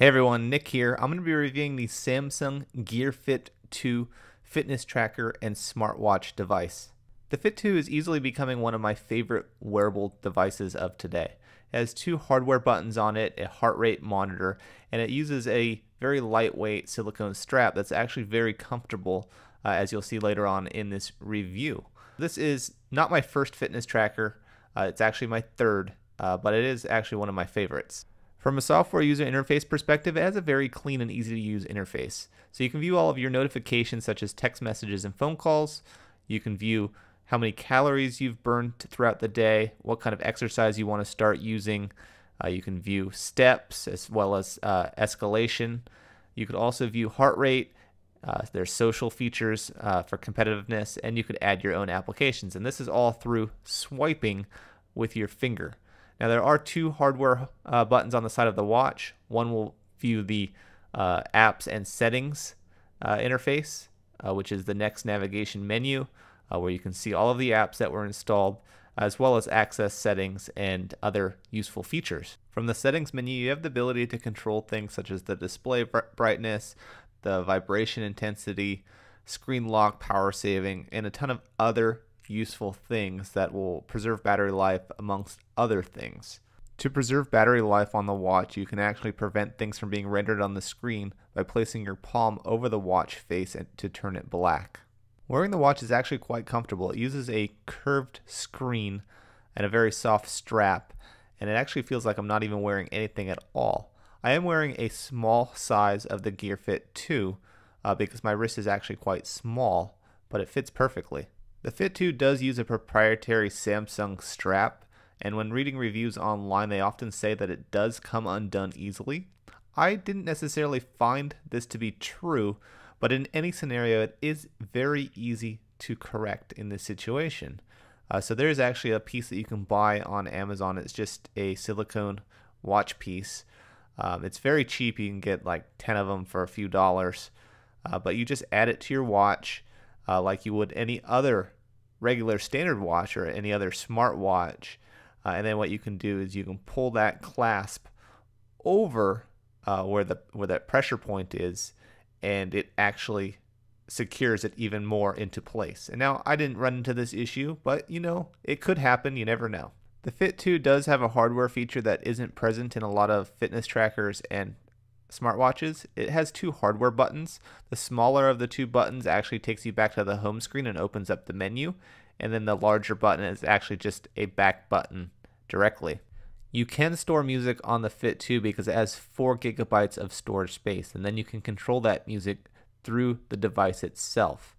Hey everyone, Nick here. I'm going to be reviewing the Samsung Gear Fit 2 fitness tracker and smartwatch device. The Fit 2 is easily becoming one of my favorite wearable devices of today. It has two hardware buttons on it, a heart rate monitor, and it uses a very lightweight silicone strap that's actually very comfortable, uh, as you'll see later on in this review. This is not my first fitness tracker, uh, it's actually my third, uh, but it is actually one of my favorites. From a software user interface perspective, it has a very clean and easy to use interface. So you can view all of your notifications such as text messages and phone calls. You can view how many calories you've burned throughout the day, what kind of exercise you want to start using. Uh, you can view steps as well as uh, escalation. You could also view heart rate. Uh, there's social features uh, for competitiveness, and you could add your own applications. And this is all through swiping with your finger. Now there are two hardware uh, buttons on the side of the watch. One will view the uh, apps and settings uh, interface, uh, which is the next navigation menu, uh, where you can see all of the apps that were installed, as well as access settings and other useful features. From the settings menu, you have the ability to control things such as the display br brightness, the vibration intensity, screen lock, power saving, and a ton of other useful things that will preserve battery life amongst other things. To preserve battery life on the watch, you can actually prevent things from being rendered on the screen by placing your palm over the watch face to turn it black. Wearing the watch is actually quite comfortable. It uses a curved screen and a very soft strap, and it actually feels like I'm not even wearing anything at all. I am wearing a small size of the Fit 2 uh, because my wrist is actually quite small, but it fits perfectly. The Fit 2 does use a proprietary Samsung strap, and when reading reviews online, they often say that it does come undone easily. I didn't necessarily find this to be true, but in any scenario, it is very easy to correct in this situation. Uh, so there's actually a piece that you can buy on Amazon. It's just a silicone watch piece. Um, it's very cheap. You can get like 10 of them for a few dollars, uh, but you just add it to your watch uh, like you would any other regular standard watch or any other smart watch. Uh, and then what you can do is you can pull that clasp over uh, where the where that pressure point is, and it actually secures it even more into place. And now I didn't run into this issue, but you know it could happen. You never know. The Fit 2 does have a hardware feature that isn't present in a lot of fitness trackers and smartwatches, it has two hardware buttons. The smaller of the two buttons actually takes you back to the home screen and opens up the menu, and then the larger button is actually just a back button directly. You can store music on the Fit 2 because it has 4 gigabytes of storage space, and then you can control that music through the device itself.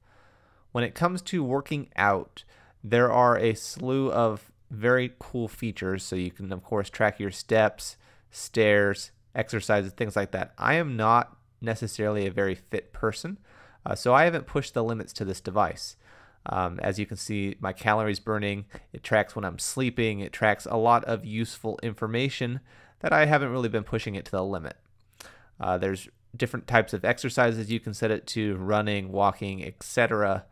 When it comes to working out, there are a slew of very cool features. So you can, of course, track your steps, stairs, exercises, things like that. I am not necessarily a very fit person, uh, so I haven't pushed the limits to this device. Um, as you can see, my calories burning, it tracks when I'm sleeping, it tracks a lot of useful information that I haven't really been pushing it to the limit. Uh, there's different types of exercises you can set it to, running, walking, etc.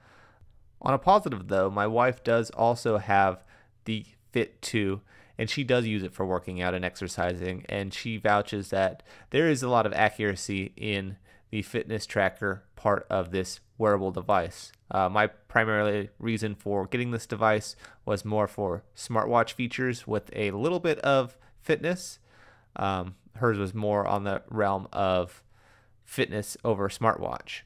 On a positive though, my wife does also have the Fit 2 and she does use it for working out and exercising. And she vouches that there is a lot of accuracy in the fitness tracker part of this wearable device. Uh, my primary reason for getting this device was more for smartwatch features with a little bit of fitness. Um, hers was more on the realm of fitness over smartwatch.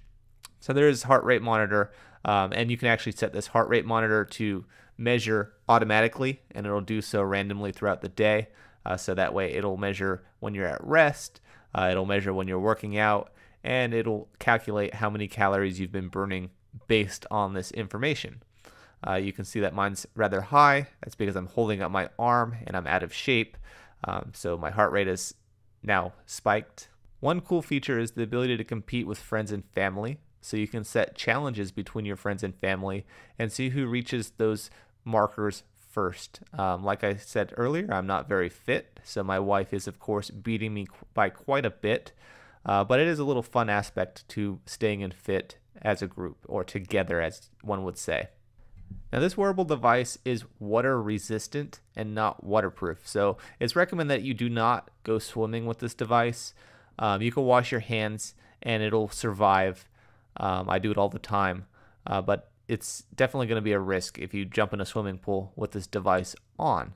So there is heart rate monitor, um, and you can actually set this heart rate monitor to measure automatically and it'll do so randomly throughout the day. Uh, so that way it'll measure when you're at rest, uh, it'll measure when you're working out, and it'll calculate how many calories you've been burning based on this information. Uh, you can see that mine's rather high. That's because I'm holding up my arm and I'm out of shape. Um, so my heart rate is now spiked. One cool feature is the ability to compete with friends and family so you can set challenges between your friends and family and see who reaches those markers first. Um, like I said earlier, I'm not very fit, so my wife is, of course, beating me by quite a bit, uh, but it is a little fun aspect to staying in fit as a group or together, as one would say. Now, this wearable device is water resistant and not waterproof, so it's recommended that you do not go swimming with this device. Um, you can wash your hands and it'll survive um, I do it all the time, uh, but it's definitely going to be a risk if you jump in a swimming pool with this device on.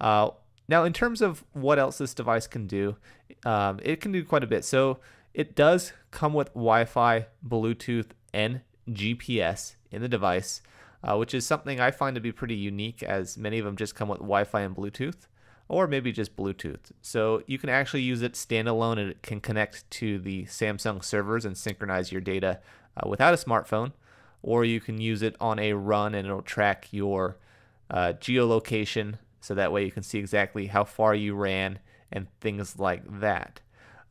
Uh, now, in terms of what else this device can do, um, it can do quite a bit. So it does come with Wi-Fi, Bluetooth, and GPS in the device, uh, which is something I find to be pretty unique, as many of them just come with Wi-Fi and Bluetooth or maybe just Bluetooth. So you can actually use it standalone and it can connect to the Samsung servers and synchronize your data uh, without a smartphone, or you can use it on a run and it'll track your uh, geolocation so that way you can see exactly how far you ran and things like that.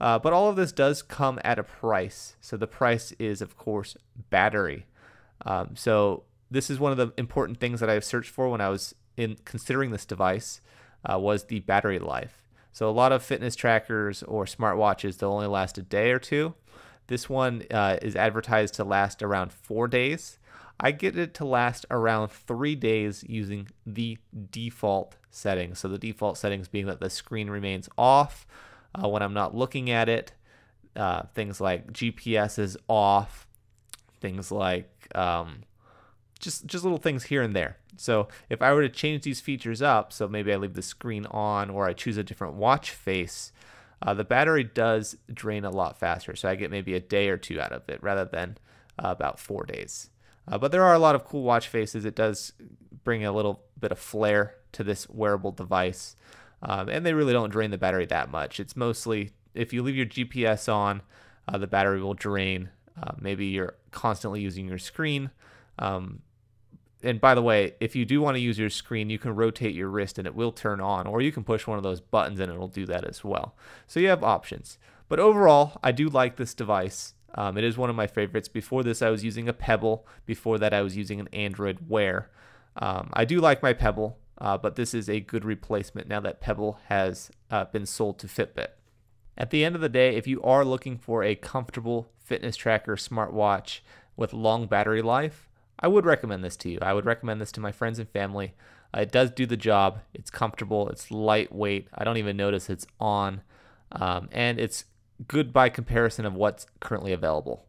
Uh, but all of this does come at a price. So the price is, of course, battery. Um, so this is one of the important things that I've searched for when I was in considering this device uh, was the battery life. So a lot of fitness trackers or smartwatches they'll only last a day or two. This one uh, is advertised to last around four days. I get it to last around three days using the default settings. So the default settings being that the screen remains off uh, when I'm not looking at it. Uh, things like GPS is off. Things like um, just just little things here and there. So if I were to change these features up, so maybe I leave the screen on or I choose a different watch face, uh, the battery does drain a lot faster. So I get maybe a day or two out of it rather than uh, about four days. Uh, but there are a lot of cool watch faces. It does bring a little bit of flair to this wearable device. Um, and they really don't drain the battery that much. It's mostly if you leave your GPS on, uh, the battery will drain. Uh, maybe you're constantly using your screen. Um, and by the way, if you do want to use your screen, you can rotate your wrist and it will turn on, or you can push one of those buttons and it'll do that as well. So you have options. But overall, I do like this device. Um, it is one of my favorites. Before this, I was using a Pebble. Before that, I was using an Android Wear. Um, I do like my Pebble, uh, but this is a good replacement now that Pebble has uh, been sold to Fitbit. At the end of the day, if you are looking for a comfortable fitness tracker smartwatch with long battery life, I would recommend this to you. I would recommend this to my friends and family. Uh, it does do the job. It's comfortable. It's lightweight. I don't even notice it's on. Um, and it's good by comparison of what's currently available.